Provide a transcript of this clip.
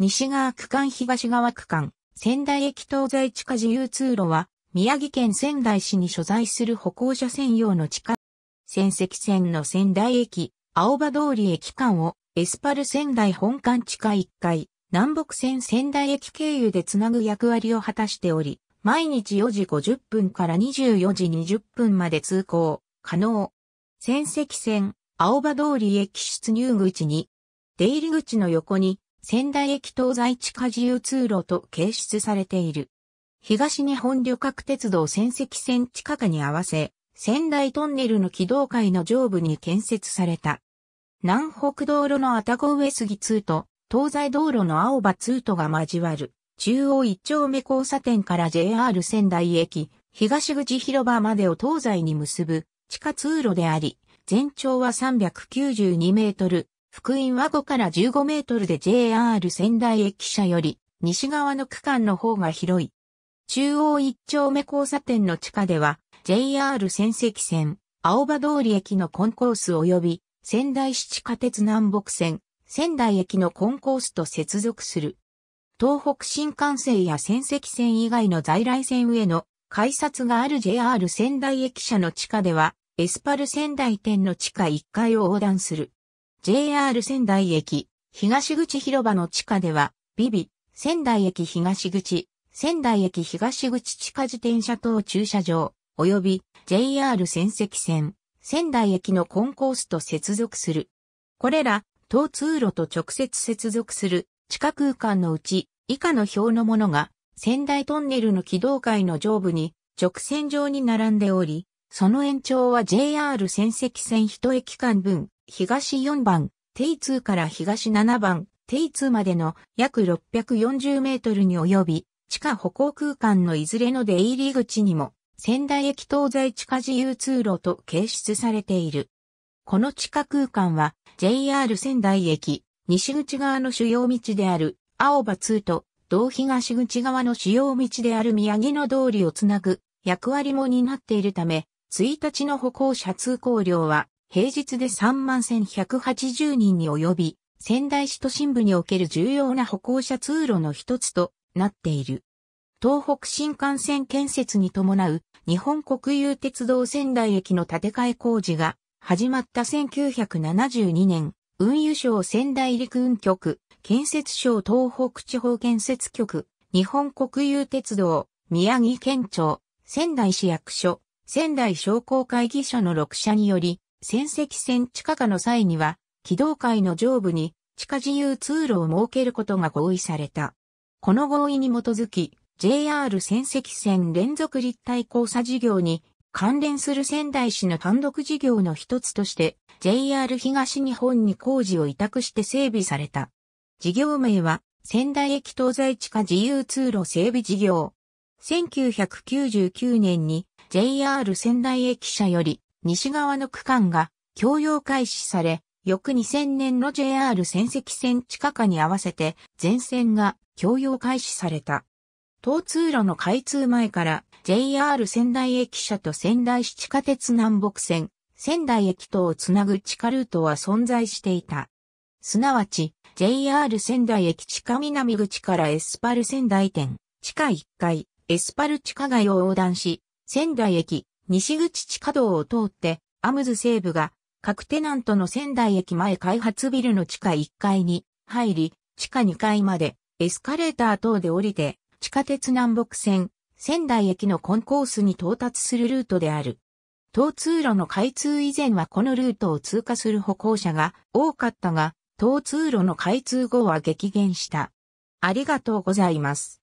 西側区間東側区間、仙台駅東西地下自由通路は、宮城県仙台市に所在する歩行者専用の地下仙石線の仙台駅、青葉通り駅間をエスパル仙台本館地下1階、南北線仙台駅経由でつなぐ役割を果たしており、毎日4時50分から24時20分まで通行、可能。仙石線、青葉通り駅出入口に、出入口の横に仙台駅東西地下自由通路と掲出されている。東日本旅客鉄道仙石線地下化に合わせ、仙台トンネルの軌道界の上部に建設された。南北道路の愛宕上杉通と、東西道路の青葉通とが交わる、中央一丁目交差点から JR 仙台駅、東口広場までを東西に結ぶ地下通路であり、全長は392メートル、福音和5から15メートルで JR 仙台駅舎より西側の区間の方が広い。中央一丁目交差点の地下では JR 仙石線、青葉通り駅のコンコース及び仙台市地下鉄南北線、仙台駅のコンコースと接続する。東北新幹線や仙石線以外の在来線への改札がある JR 仙台駅舎の地下ではエスパル仙台店の地下1階を横断する。JR 仙台駅、東口広場の地下では、ビビ、仙台駅東口、仙台駅東口地下自転車等駐車場、及び JR 仙石線、仙台駅のコンコースと接続する。これら、等通路と直接接続する地下空間のうち、以下の表のものが、仙台トンネルの軌道階の上部に直線上に並んでおり、その延長は JR 仙石線一駅間分、東4番、T2 から東7番、T2 までの約640メートルに及び、地下歩行空間のいずれの出入り口にも、仙台駅東西地下自由通路と掲出されている。この地下空間は JR 仙台駅西口側の主要道である青葉通と同東口側の主要道である宮城の通りをつなぐ役割も担っているため、1日の歩行者通行量は平日で3万1180人に及び、仙台市都心部における重要な歩行者通路の一つとなっている。東北新幹線建設に伴う日本国有鉄道仙台駅の建て替え工事が始まった1972年、運輸省仙台陸運局、建設省東北地方建設局、日本国有鉄道、宮城県庁、仙台市役所、仙台商工会議所の6社により、戦績戦地下化の際には、機動会の上部に地下自由通路を設けることが合意された。この合意に基づき、JR 戦績線連続立体交差事業に関連する仙台市の単独事業の一つとして JR 東日本に工事を委託して整備された。事業名は仙台駅東西地下自由通路整備事業。1999年に JR 仙台駅舎より西側の区間が供用開始され、翌2000年の JR 仙石線地下化に合わせて全線が供用開始された。東通路の開通前から JR 仙台駅舎と仙台市地下鉄南北線、仙台駅とをつなぐ地下ルートは存在していた。すなわち JR 仙台駅地下南口からエスパル仙台店、地下1階、エスパル地下街を横断し、仙台駅、西口地下道を通って、アムズ西部が、各テナントの仙台駅前開発ビルの地下1階に入り、地下2階までエスカレーター等で降りて、地下鉄南北線、仙台駅のコンコースに到達するルートである。当通路の開通以前はこのルートを通過する歩行者が多かったが、当通路の開通後は激減した。ありがとうございます。